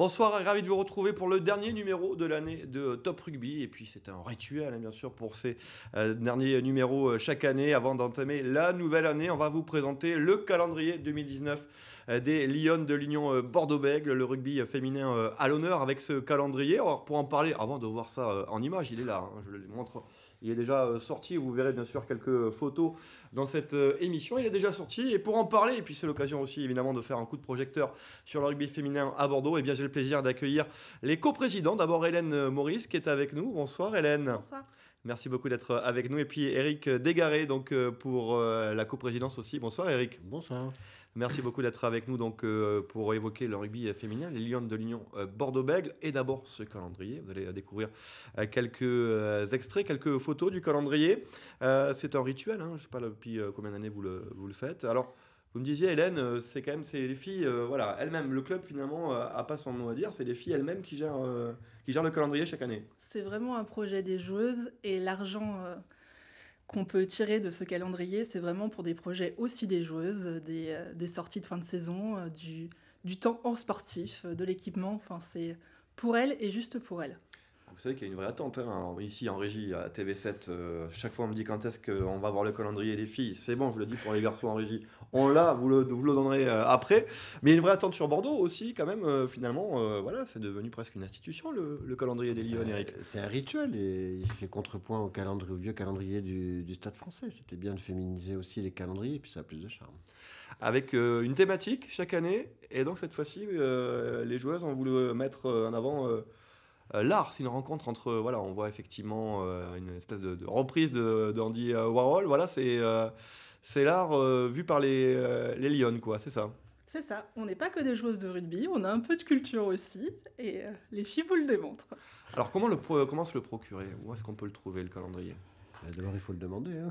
Bonsoir, ravi de vous retrouver pour le dernier numéro de l'année de Top Rugby. Et puis c'est un rituel, hein, bien sûr, pour ces euh, derniers numéros euh, chaque année. Avant d'entamer la nouvelle année, on va vous présenter le calendrier 2019 euh, des Lyon de l'Union Bordeaux-Bègle, le rugby féminin à l'honneur avec ce calendrier. Alors pour en parler, avant de voir ça en image, il est là, hein, je le montre il est déjà euh, sorti, vous verrez bien sûr quelques photos dans cette euh, émission. Il est déjà sorti et pour en parler, et puis c'est l'occasion aussi évidemment de faire un coup de projecteur sur le rugby féminin à Bordeaux, et eh bien j'ai le plaisir d'accueillir les coprésidents. D'abord Hélène euh, Maurice qui est avec nous. Bonsoir Hélène. Bonsoir. Merci beaucoup d'être avec nous. Et puis Eric Dégaré, donc pour la coprésidence aussi. Bonsoir Eric. Bonsoir. Merci beaucoup d'être avec nous donc, euh, pour évoquer le rugby féminin, les lions de l'Union euh, Bordeaux-Bègle. Et d'abord ce calendrier. Vous allez découvrir euh, quelques extraits, quelques photos du calendrier. c'est un rituel, hein, je ne sais pas depuis combien d'années vous le, vous le faites. Alors, vous me disiez, Hélène, c'est quand même c'est les filles, voilà, elles-mêmes. Le club finalement n'a pas son mot à dire. C'est les filles elles-mêmes qui gèrent, qui gèrent le calendrier chaque année. C'est vraiment un projet des joueuses et l'argent qu'on peut tirer de ce calendrier, c'est vraiment pour des projets aussi des joueuses, des, euh, sorties de fin de saison, euh, du, temps hors sportif, euh, de l'équipement. Enfin, c'est pour elles et juste pour elles savez qu'il y a une vraie attente. Hein. Ici, en régie, à TV7, euh, chaque fois on me dit quand est-ce qu'on va voir le calendrier des filles. C'est bon, je le dis pour les garçons en régie. On l'a, vous le, vous le donnerez euh, après. Mais il y a une vraie attente sur Bordeaux aussi, quand même. Euh, finalement, voilà, c'est devenu presque une institution, le, calendrier des Lyon, Eric. C'est un rituel et il fait contrepoint au, calendrier, vieux calendrier du, stade français. C'était bien de féminiser aussi les calendriers, et puis ça a plus de charme avec une thématique chaque année. Et donc cette fois-ci, les joueuses ont voulu mettre en avant euh, l'art, c'est une rencontre entre, euh, voilà, on voit effectivement euh, une espèce de, reprise de, d'Andy Warhol, voilà, c'est c'est l'art vu par les, lions quoi, c'est ça. C'est ça, on n'est pas que des joueuses de rugby, on a un peu de culture aussi, et les filles vous le démontrent. Alors comment, le comment se le procurer Où est-ce qu'on peut le trouver, le calendrier D'abord, il faut le demander. Hein.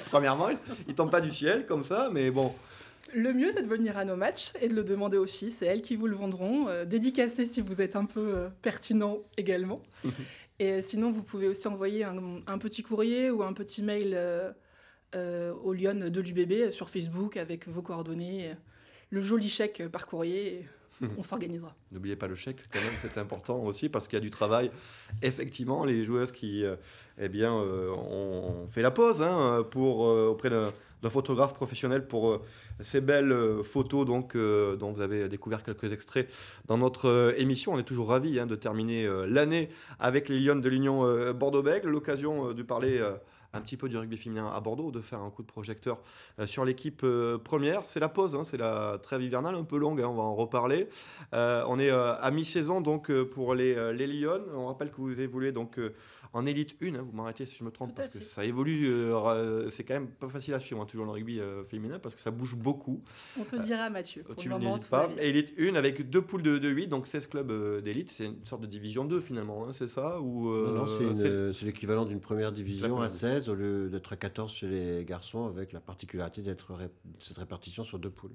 Premièrement, il tombe pas du ciel comme ça, mais bon, le mieux, c'est de venir à nos matchs et de le demander aux filles. C'est elles qui vous le vendront. Euh, Dédicacer si vous êtes un peu euh, pertinent également. et sinon, vous pouvez aussi envoyer un, petit courrier ou un petit mail euh, au Lyon de l'UBB sur Facebook avec vos coordonnées. Le joli chèque par courrier. Mhm. on s'organisera. N'oubliez pas le chèque, quand même, c'est important aussi parce qu'il y a du travail. Effectivement, les joueuses qui euh, eh bien, euh, ont fait la pause hein, pour, euh, auprès d'un photographe professionnel pour ces belles photos donc, dont vous avez découvert quelques extraits dans notre émission. On est toujours ravis hein, de terminer l'année avec les Lyonnes de l'Union bordeaux bègle L'occasion de parler un petit peu du rugby féminin à Bordeaux, de faire un coup de projecteur euh, sur l'équipe euh, première. C'est la pause, hein, c'est la trêve hivernale un peu longue, hein, on va en reparler. Euh, on est à mi-saison donc pour les, les On rappelle que vous évoluez donc en élite 1, hein, vous m'arrêtez si je me trompe, parce que ça évolue, c'est quand même pas facile à suivre, toujours le rugby féminin, parce que ça bouge beaucoup. On te dira, Mathieu. tu n'hésites pas. Élite 1 avec deux poules de, de 8, donc 16 clubs d'élite, c'est une sorte de division 2 finalement, c'est ça ou, c'est l'équivalent d'une première division à 16 au lieu d'être 14 chez les garçons, avec la particularité d'être cette répartition sur deux poules.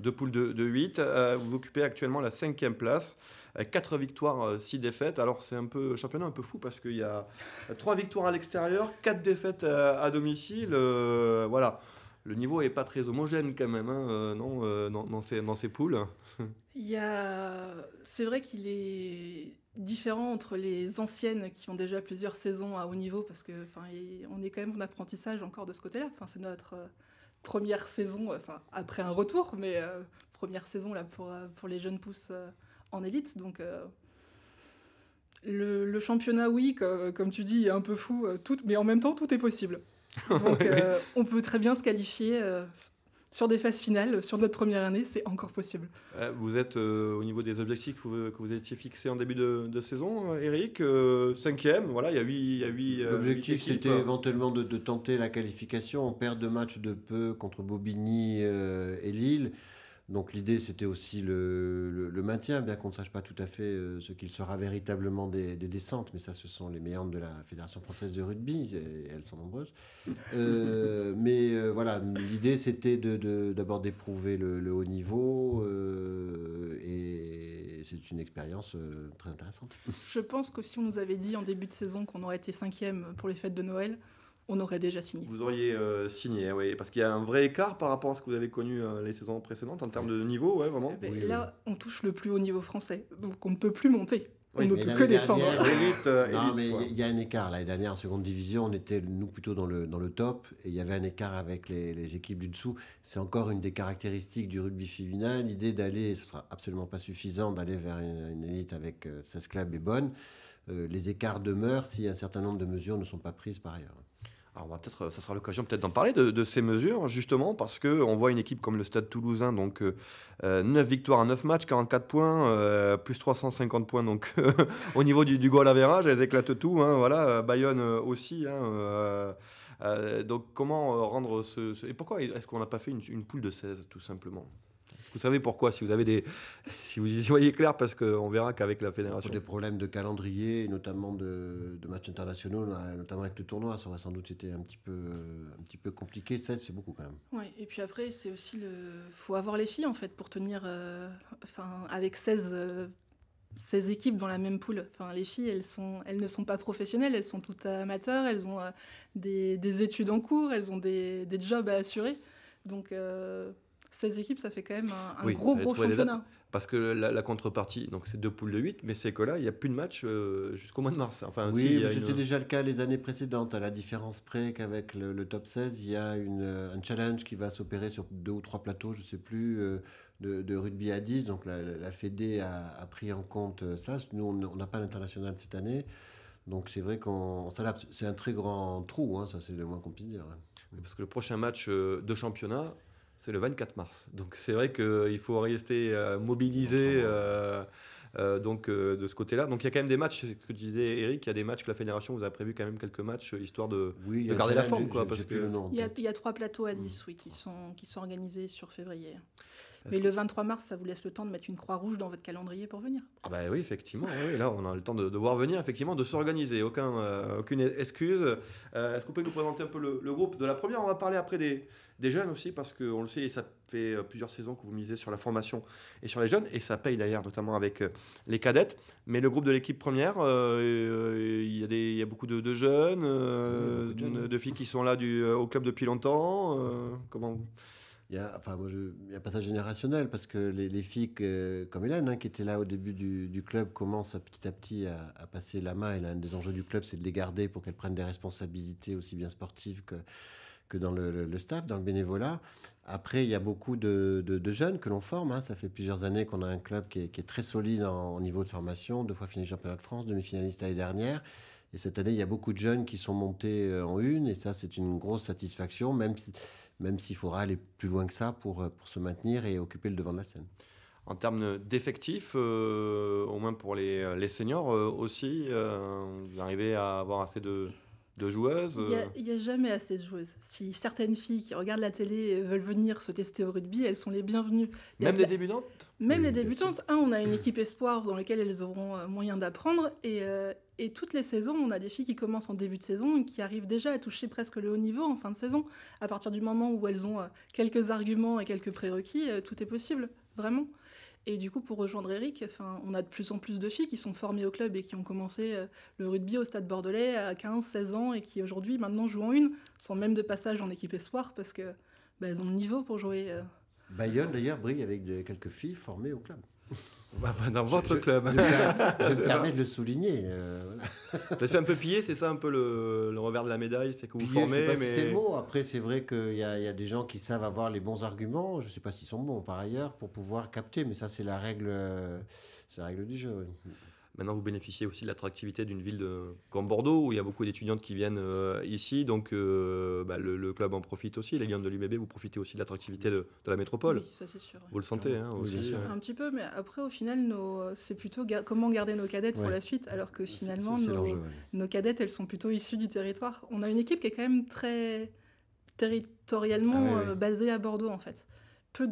Deux poules de, 8. Euh, vous occupez actuellement la cinquième place. Euh, quatre 4 victoires, 6 euh, défaites. Alors, c'est un peu championnat un peu fou parce qu'il y a 3 victoires à l'extérieur, quatre défaites à, domicile. voilà. Le niveau n'est pas très homogène quand même, hein, non non, dans, dans, ces, dans ces poules. Il y a... C'est vrai qu'il est différent entre les anciennes qui ont déjà plusieurs saisons à haut niveau parce que enfin on est quand même en apprentissage encore de ce côté-là. Enfin c'est notre euh, première saison, euh, enfin après un retour, mais euh, première saison là pour pour les jeunes pousses en élite. Donc le, championnat oui comme, tu dis est un peu fou, tout, mais en même temps tout est possible. Donc on peut très bien se qualifier sur des phases finales, sur notre première année, c'est encore possible. Euh, vous êtes euh, au niveau des objectifs que vous, étiez fixés en début de, saison, euh, Eric. cinquième, voilà, il y a huit. L'objectif, c'était éventuellement de, tenter la qualification. en perte de matchs de peu contre Bobigny et Lille. Donc l'idée, c'était aussi le, le, maintien, bien qu'on ne sache pas tout à fait euh, ce qu'il sera véritablement des, des, descentes, mais ça, ce sont les méandres de la Fédération française de rugby, et, elles sont nombreuses. Euh, mais euh, voilà, l'idée, c'était d'abord de, d'éprouver le, le, haut niveau, et c'est une expérience très intéressante. Je pense que si on nous avait dit en début de saison qu'on aurait été cinquième pour les fêtes de Noël, on aurait déjà signé. Vous auriez euh, signé, hein, oui, parce qu'il y a un vrai écart par rapport à ce que vous avez connu euh, les saisons précédentes en termes de niveau, ouais, vraiment. Et eh ben, là, on touche le plus haut niveau français, donc on ne peut plus monter. on ne peut que descendre. Euh, non, mais il y a un écart. L'année dernière, en seconde division, on était, nous, plutôt dans le, dans le top. Et il y avait un écart avec les, équipes du dessous. C'est encore une des caractéristiques du rugby féminin. L'idée d'aller, ce sera absolument pas suffisant, d'aller vers une, élite avec 16 clubs est bonne. les écarts demeurent si un certain nombre de mesures ne sont pas prises par ailleurs. Alors, peut-être, euh, ça sera l'occasion peut-être d'en parler de, ces mesures, justement, parce qu'on voit une équipe comme le Stade toulousain, donc 9 euh, euh, victoires à 9 matchs, 44 points, plus 350 points donc au niveau du, du goal à verrage, elles éclatent tout, hein, voilà, Bayonne aussi. Hein, donc comment rendre ce, Et pourquoi est-ce qu'on n'a pas fait une, une poule de 16, tout simplement vous savez pourquoi Si vous avez des, si vous y voyez clair, parce qu'on verra qu'avec la fédération. Pour des problèmes de calendrier, notamment de, matchs internationaux, notamment avec le tournoi, ça aurait sans doute été un petit peu, un petit peu compliqué. 16, c'est beaucoup quand même. Oui, et puis après, c'est aussi le, faut avoir les filles en fait pour tenir, euh, enfin, avec 16. 16 euh, équipes dans la même poule. Enfin, les filles, elles, sont, elles ne sont pas professionnelles, elles sont toutes amateurs, elles ont euh, des, études en cours, elles ont des, des jobs à assurer. Donc, 16 équipes, ça fait quand même un, gros, gros championnat. Parce que la, contrepartie, donc c'est deux poules de 8, mais c'est que là, il n'y a plus de match euh, jusqu'au mois de mars. Enfin, oui, c'était déjà le cas les années précédentes, à la différence près qu'avec le, top 16, il y a une, euh, un challenge qui va s'opérer sur deux ou trois plateaux, je ne sais plus, euh, de, rugby à 10. Donc la, la Fédé a, pris en compte ça. Nous, on n'a pas l'international cette année. Donc c'est vrai qu'on C'est un très grand trou, hein, ça c'est le moins qu'on puisse dire. Hein. Parce que le prochain match de championnat, c'est le 24 mars. Donc c'est vrai qu'il euh, faut rester euh, mobilisé. Euh, donc de ce côté-là. Donc il y a quand même des matchs, que disait Eric, il y a des matchs que la fédération vous a prévu quand même quelques matchs histoire de, garder la forme. que... il, y a, trois plateaux à 10 mm. oui, qui, sont, qui sont organisés sur février. Mais le 23 mars, ça vous laisse le temps de mettre une croix rouge dans votre calendrier pour venir ah bah Oui, effectivement. oui, là, on a le temps de, voir venir, effectivement, de s'organiser. Aucun, euh, aucune e-, excuse. Euh, est-ce que vous pouvez nous présenter un peu le, groupe de la première On va parler après des, jeunes aussi, parce qu'on le sait, ça fait euh, plusieurs saisons que vous misez sur la formation et sur les jeunes, et ça paye d'ailleurs, notamment avec les cadettes. Mais le groupe de l'équipe première, il y, a beaucoup de, jeunes, de, filles qui sont là du, au club depuis longtemps. comment il y a, enfin, moi, il y a un passage générationnel parce que les, filles comme Hélène, hein, qui était là au début du, club, commencent petit à petit à, passer la main. Et l'un des enjeux du club, c'est de les garder pour qu'elles prennent des responsabilités aussi bien sportives que, que dans le, staff, dans le bénévolat. Après, il y a beaucoup de, de, jeunes que l'on forme. Hein. Ça fait plusieurs années qu'on a un club qui est, très solide en, niveau de formation, deux fois fini championnat de France, demi-finaliste l'année dernière. Et cette année, il y a beaucoup de jeunes qui sont montés euh, en une. Et ça, c'est une grosse satisfaction, même si même s'il faudra aller plus loin que ça pour, euh, pour se maintenir et occuper le devant de la scène. En termes d'effectifs, euh, au moins pour les, euh, seniors aussi, euh, vous arrivez à avoir assez de, de joueuses. Il n'y euh. a, jamais assez de joueuses. Si certaines filles qui regardent la télé veulent venir se tester au rugby, elles sont les bienvenues. Même les débutantes Même les débutantes. on a une équipe espoir dans laquelle elles auront euh, moyen d'apprendre. Et, euh, et, toutes les saisons, on a des filles qui commencent en début de saison et qui arrivent déjà à toucher presque le haut niveau en fin de saison. À partir du moment où elles ont quelques arguments et quelques prérequis, tout est possible, vraiment. Et du coup, pour rejoindre Eric, on a de plus en plus de filles qui sont formées au club et qui ont commencé euh, le rugby au Stade Bordelais à 15-16 ans et qui aujourd'hui maintenant jouent en une, sans même de passage en équipe espoir parce que bah, ont le niveau pour jouer. Euh. Bayonne d'ailleurs brille avec quelques filles formées au club. Bah, bah, dans votre club. Je, me permets de le souligner. Euh... Ça fait un peu piller, c'est ça un peu le, revers de la médaille, c'est que vous formez. Mais... c'est le mot. Après, c'est vrai qu'il y, y, a des gens qui savent avoir les bons arguments. Je ne sais pas s'ils sont bons par ailleurs pour pouvoir capter, mais ça c'est la règle, euh, c'est la règle du jeu. Maintenant, vous bénéficiez aussi de l'attractivité d'une ville comme Bordeaux, où il y a beaucoup d'étudiantes qui viennent euh, ici. Donc, euh, bah, le, club en profite aussi. Les viandes de l'UBB, vous profitez aussi de l'attractivité de, la métropole. Oui, ça c'est sûr. Vous le sentez hein, oui, aussi. Un petit peu, mais après, au final, c'est plutôt comment garder nos cadettes pour la suite, alors que finalement, nos... cadettes, elles sont plutôt issues du territoire. On a une équipe qui est quand même très territorialement ah euh, basée à Bordeaux, en fait. Peu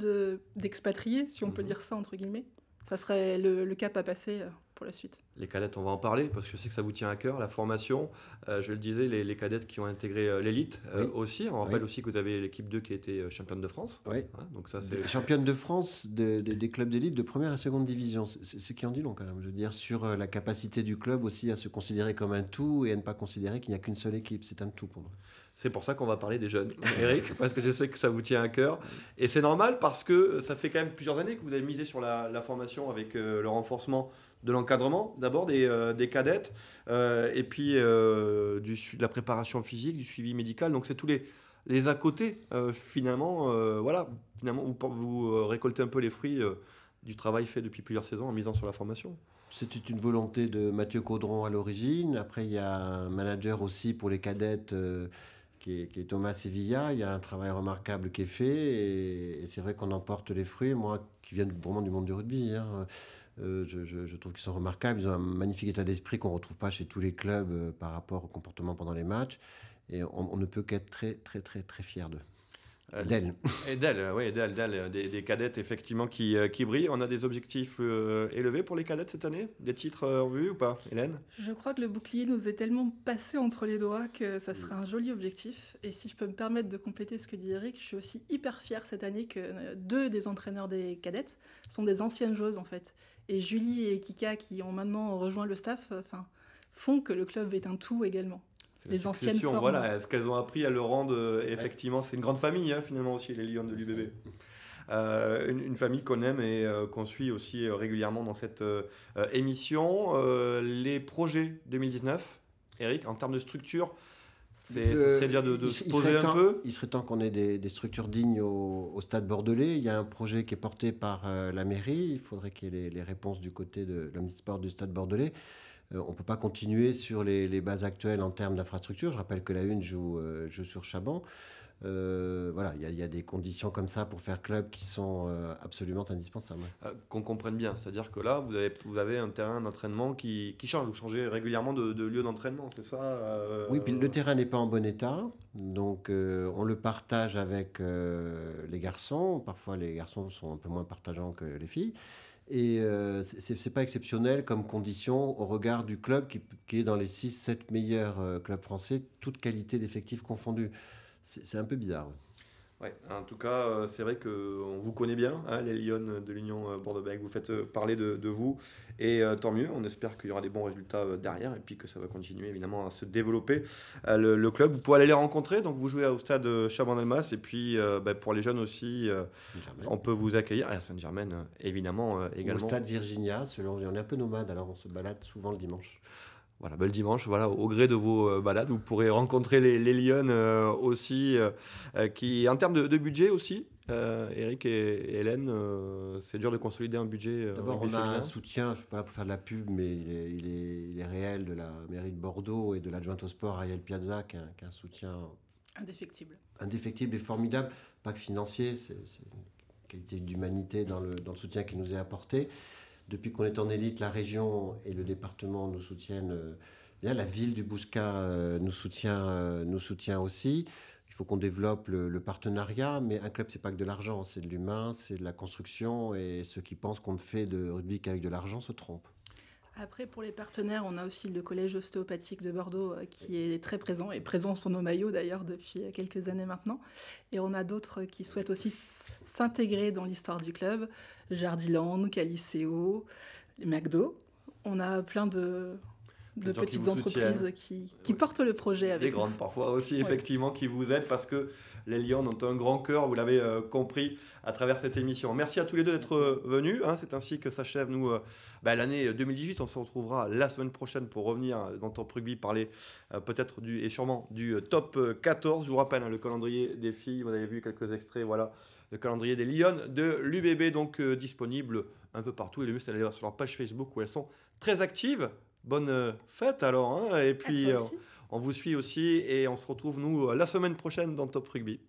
d'expatriés, si on peut mhm. dire ça, entre guillemets. Ça serait le, le cap à passer pour la suite Les cadettes, on va en parler parce que je sais que ça vous tient à cœur, la formation. Euh, je le disais, les, cadettes qui ont intégré euh, l'élite euh, aussi. On rappelle aussi que vous avez l'équipe 2 qui était championne de France. Oui. Hein, donc ça, c'est... Championne de France des clubs d'élite de première et seconde division. C'est ce qui en dit long quand même. Je veux dire, sur la capacité du club aussi à se considérer comme un tout et à ne pas considérer qu'il n'y a qu'une seule équipe. C'est un tout pour nous. C'est pour ça qu'on va parler des jeunes, Eric, parce que je sais que ça vous tient à cœur. Et c'est normal parce que ça fait quand même plusieurs années que vous avez misé sur la, formation avec le renforcement de l'encadrement d'abord des, euh, des, cadettes euh, et puis euh, du, de la préparation physique, du suivi médical. Donc c'est tous les, les à côté euh, finalement. voilà, finalement vous, vous récoltez un peu les fruits du travail fait depuis plusieurs saisons en misant sur la formation. C'était une volonté de Mathieu Caudron à l'origine. Après il y a un manager aussi pour les cadettes. Qui est, Thomas Sevilla. Il y a un travail remarquable qui est fait et, c'est vrai qu'on emporte les fruits. Moi, qui viens vraiment du monde du rugby, hein, euh, je, trouve qu'ils sont remarquables. Ils ont un magnifique état d'esprit qu'on ne retrouve pas chez tous les clubs euh, par rapport au comportement pendant les matchs. Et on, ne peut qu'être très, très, très, très fier d'eux. Euh, d'elle. Et d'elle, oui, d'elle, d'elle. Des, cadettes, effectivement, qui, brillent. On a des objectifs élevés pour les cadettes cette année Des titres revus en vue ou pas, Hélène Je crois que le bouclier nous est tellement passé entre les doigts que ça serait un joli objectif. Et si je peux me permettre de compléter ce que dit Eric, je suis aussi hyper fière cette année que deux des entraîneurs des cadettes sont des anciennes joueuses, en fait. Et Julie et Kika, qui ont maintenant rejoint le staff, euh, enfin, font que le club est un tout également. Les anciennes formes. Voilà, ce qu'elles ont appris à le rendre euh, Effectivement, c'est une grande famille hein, finalement aussi les Lions de l'UBB. Euh, une, famille qu'on aime et qu'on suit aussi régulièrement dans cette émission. les projets 2019, Eric, en termes de structure, il, serait temps qu'on ait des, structures dignes au, stade bordelais. Il y a un projet qui est porté par euh, la mairie. Il faudrait qu'il y ait les, réponses du côté de l'Omnisport du stade bordelais. Euh, on ne peut pas continuer sur les, bases actuelles en termes d'infrastructure. Je rappelle que la Une joue, euh, sur Chaban. Euh, voilà, il y, a des conditions comme ça pour faire club qui sont absolument indispensables. Qu'on comprenne bien, c'est-à-dire que là, vous avez, un terrain d'entraînement qui, change, vous changez régulièrement de, de lieu d'entraînement, c'est ça Oui, le terrain n'est pas en bon état, donc on le partage avec les garçons, parfois les garçons sont un peu moins partageants que les filles. Et euh, ce n'est pas exceptionnel comme condition au regard du club qui, est dans les 6-7 meilleurs euh, clubs français, toute qualité d'effectifs confondus. C'est un peu bizarre. Ouais, en tout cas, euh, c'est vrai qu'on euh, vous connaît bien, hein, les Lyon de l'Union euh, bordeaux Vous faites parler de, vous et tant mieux. On espère qu'il y aura des bons résultats derrière et puis que ça va continuer évidemment à se développer. le, club, vous pouvez aller les rencontrer. Donc vous jouez au stade Chabon-Almas et puis bah, pour les jeunes aussi, on peut vous accueillir à ah, Saint-Germain évidemment également. au stade Virginia, selon on est un peu nomade alors on se balade souvent le dimanche voilà, bel dimanche, voilà, au gré de vos euh, balades, vous pourrez rencontrer les, les Lyonnes euh, aussi, euh, qui, en termes de, budget aussi, Eric et Hélène, c'est dur de consolider un budget. D'abord, on a un soutien, je ne suis pas là pour faire de la pub, mais il est, réel de la mairie de Bordeaux et de l'adjointe au sport Ariel Piazza, qui a, un soutien indéfectible. Indéfectible et formidable, pas que financier, c'est une qualité d'humanité dans le, dans le soutien qui nous est apporté. Depuis qu'on est en élite, la région et le département nous soutiennent euh, bien. La ville du Bouscat euh, euh, nous, soutient, aussi. Il faut qu'on développe le, partenariat, mais un club, c'est pas que de l'argent, c'est de l'humain, c'est de la construction, et ceux qui pensent qu'on ne fait de rugby qu'avec de l'argent se trompent. Après, pour les partenaires, on a aussi le Collège ostéopathique de Bordeaux euh, qui est très présent et présent sur nos maillots d'ailleurs depuis euh, quelques années maintenant. Et on a d'autres euh, qui souhaitent aussi s'intégrer dans l'histoire du club Jardiland, Caliceo, McDo. On a plein de, de petites entreprises qui, portent le projet avec Des grandes parfois aussi, effectivement, qui vous aident parce que les lions ont un grand cœur, vous l'avez euh, compris à travers cette émission. Merci à tous les deux d'être euh, venus. Hein. c'est ainsi que s'achève nous euh, bah, l'année 2018. On se retrouvera la semaine prochaine pour revenir dans ton rugby, parler peut-être du, et sûrement du top 14. Je vous rappelle hein, le calendrier des filles, vous avez vu quelques extraits, voilà, le calendrier des Lyonnes de l'UBB, donc disponible un peu partout. Et le mieux, c'est d'aller sur leur page Facebook où elles sont très actives bonne euh, fête alors. Hein. et puis, euh, on vous suit aussi et on se retrouve, nous, euh, la semaine prochaine dans Top Rugby.